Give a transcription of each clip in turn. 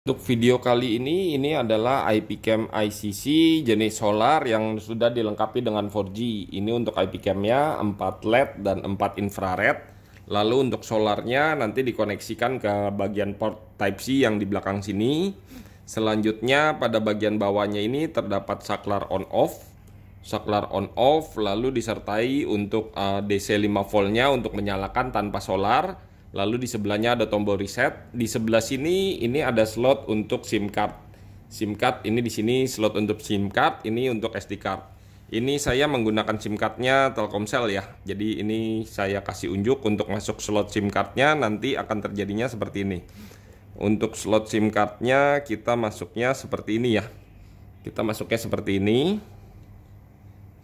Untuk video kali ini, ini adalah IP cam ICC jenis solar yang sudah dilengkapi dengan 4G. Ini untuk IP camnya 4 LED dan 4 infrared. Lalu untuk solarnya nanti dikoneksikan ke bagian port Type-C yang di belakang sini. Selanjutnya pada bagian bawahnya ini terdapat saklar on-off. Saklar on-off lalu disertai untuk eh, DC 5 voltnya untuk menyalakan tanpa solar Lalu di sebelahnya ada tombol reset. Di sebelah sini ini ada slot untuk SIM card. SIM card ini di sini slot untuk SIM card, ini untuk SD card. Ini saya menggunakan SIM cardnya Telkomsel ya. Jadi ini saya kasih unjuk untuk masuk slot SIM cardnya nanti akan terjadinya seperti ini. Untuk slot SIM cardnya kita masuknya seperti ini ya. Kita masuknya seperti ini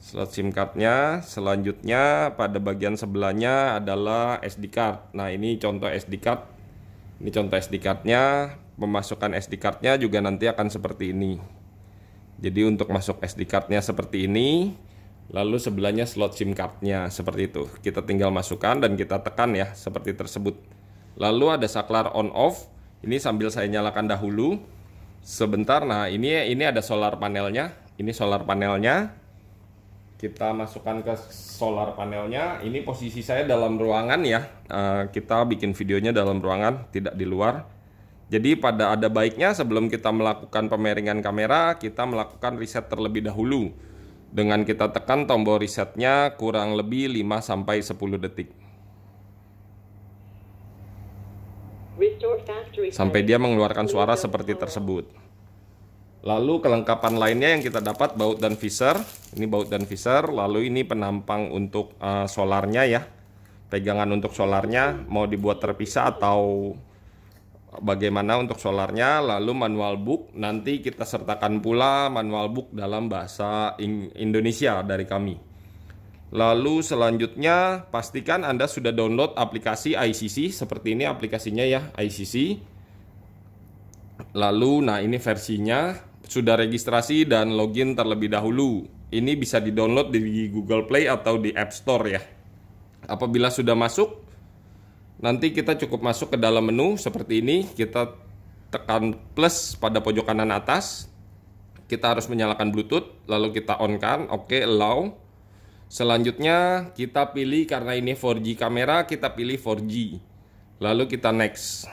slot SIM cardnya selanjutnya pada bagian sebelahnya adalah SD card nah ini contoh SD card ini contoh SD cardnya pemasukan SD cardnya juga nanti akan seperti ini jadi untuk masuk SD cardnya seperti ini lalu sebelahnya slot SIM cardnya seperti itu kita tinggal masukkan dan kita tekan ya seperti tersebut lalu ada saklar on off ini sambil saya nyalakan dahulu sebentar nah ini ini ada solar panelnya ini solar panelnya kita masukkan ke solar panelnya. Ini posisi saya dalam ruangan ya. Eh, kita bikin videonya dalam ruangan, tidak di luar. Jadi pada ada baiknya sebelum kita melakukan pemeringan kamera, kita melakukan riset terlebih dahulu. Dengan kita tekan tombol risetnya kurang lebih 5 sampai 10 detik. Sampai dia mengeluarkan suara seperti tersebut. Lalu kelengkapan lainnya yang kita dapat baut dan visor ini baut dan visor, lalu ini penampang untuk uh, solarnya ya. Pegangan untuk solarnya mau dibuat terpisah atau bagaimana untuk solarnya, lalu manual book. Nanti kita sertakan pula manual book dalam bahasa Indonesia dari kami. Lalu selanjutnya pastikan Anda sudah download aplikasi ICC seperti ini aplikasinya ya ICC. Lalu nah ini versinya sudah registrasi dan login terlebih dahulu ini bisa di-download di Google Play atau di App Store ya. Apabila sudah masuk, nanti kita cukup masuk ke dalam menu seperti ini, kita tekan plus pada pojok kanan atas. Kita harus menyalakan Bluetooth, lalu kita on kan, oke, okay, allow. Selanjutnya kita pilih karena ini 4G kamera, kita pilih 4G. Lalu kita next.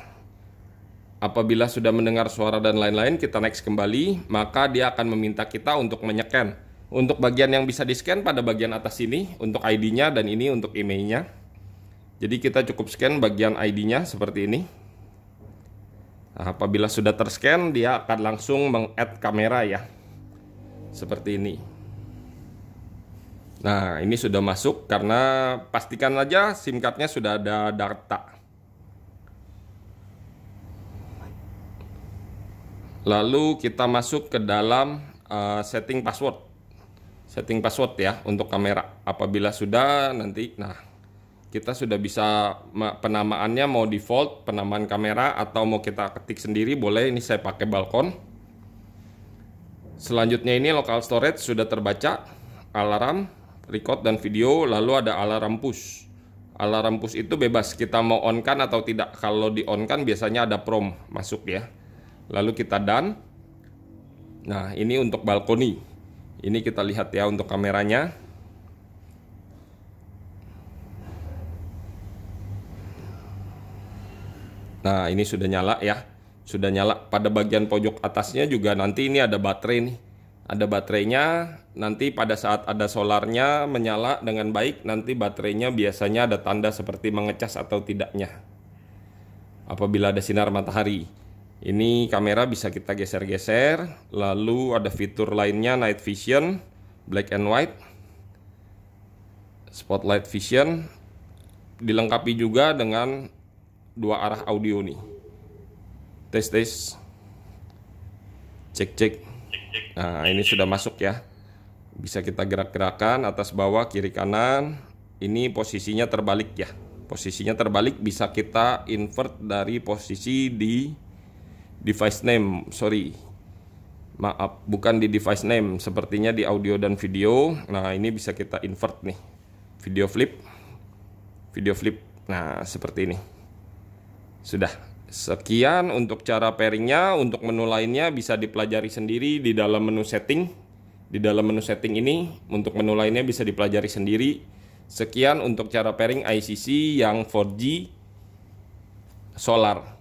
Apabila sudah mendengar suara dan lain-lain, kita next kembali, maka dia akan meminta kita untuk menyeken. Untuk bagian yang bisa di-scan pada bagian atas ini untuk ID-nya dan ini untuk nya Jadi kita cukup scan bagian ID-nya seperti ini. Nah, apabila sudah terscan dia akan langsung meng-add kamera ya. Seperti ini. Nah, ini sudah masuk karena pastikan aja SIM card-nya sudah ada data. Lalu kita masuk ke dalam uh, setting password setting password ya untuk kamera. Apabila sudah nanti nah kita sudah bisa penamaannya mau default penamaan kamera atau mau kita ketik sendiri boleh ini saya pakai balkon. Selanjutnya ini local storage sudah terbaca alarm, record dan video lalu ada alarm push alarm push itu bebas kita mau on kan atau tidak kalau di on kan biasanya ada prom masuk ya lalu kita done nah ini untuk balkoni ini kita lihat ya untuk kameranya. Nah, ini sudah nyala ya. Sudah nyala. Pada bagian pojok atasnya juga nanti ini ada baterai nih. Ada baterainya, nanti pada saat ada solarnya menyala dengan baik, nanti baterainya biasanya ada tanda seperti mengecas atau tidaknya. Apabila ada sinar matahari. Ini kamera bisa kita geser-geser, lalu ada fitur lainnya night vision, black and white, spotlight vision, dilengkapi juga dengan dua arah audio nih. Tes tes. Cek cek. Nah, ini sudah masuk ya. Bisa kita gerak-gerakan atas bawah, kiri kanan. Ini posisinya terbalik ya. Posisinya terbalik bisa kita invert dari posisi di device name, sorry. Maaf, bukan di device name, sepertinya di audio dan video. Nah, ini bisa kita invert nih. Video flip. Video flip. Nah, seperti ini. Sudah. Sekian untuk cara pairingnya. Untuk menu lainnya bisa dipelajari sendiri di dalam menu setting. Di dalam menu setting ini, untuk menu lainnya bisa dipelajari sendiri. Sekian untuk cara pairing ICC yang 4G solar.